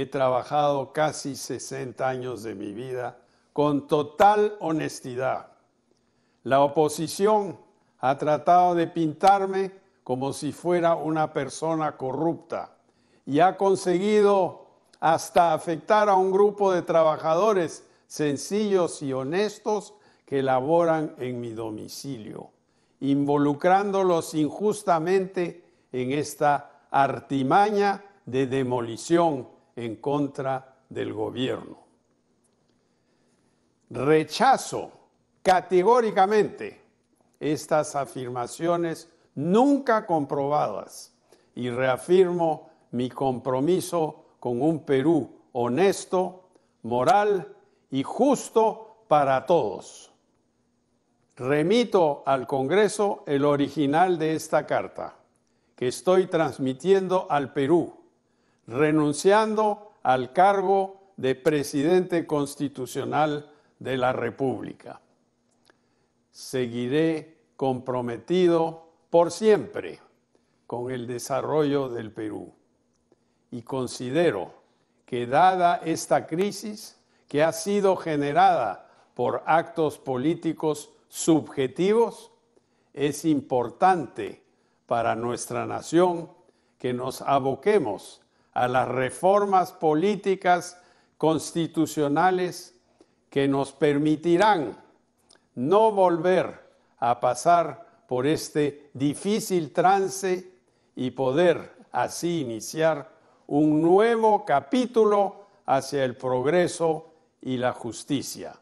he trabajado casi 60 años de mi vida con total honestidad. La oposición ha tratado de pintarme como si fuera una persona corrupta y ha conseguido hasta afectar a un grupo de trabajadores sencillos y honestos que laboran en mi domicilio, involucrándolos injustamente en esta artimaña de demolición en contra del gobierno. Rechazo categóricamente estas afirmaciones nunca comprobadas y reafirmo mi compromiso con un Perú honesto, moral y justo para todos. Remito al Congreso el original de esta carta que estoy transmitiendo al Perú renunciando al cargo de presidente constitucional de la República. Seguiré comprometido por siempre con el desarrollo del Perú y considero que dada esta crisis que ha sido generada por actos políticos subjetivos, es importante para nuestra nación que nos aboquemos a las reformas políticas constitucionales que nos permitirán no volver a pasar por este difícil trance y poder así iniciar un nuevo capítulo hacia el progreso y la justicia.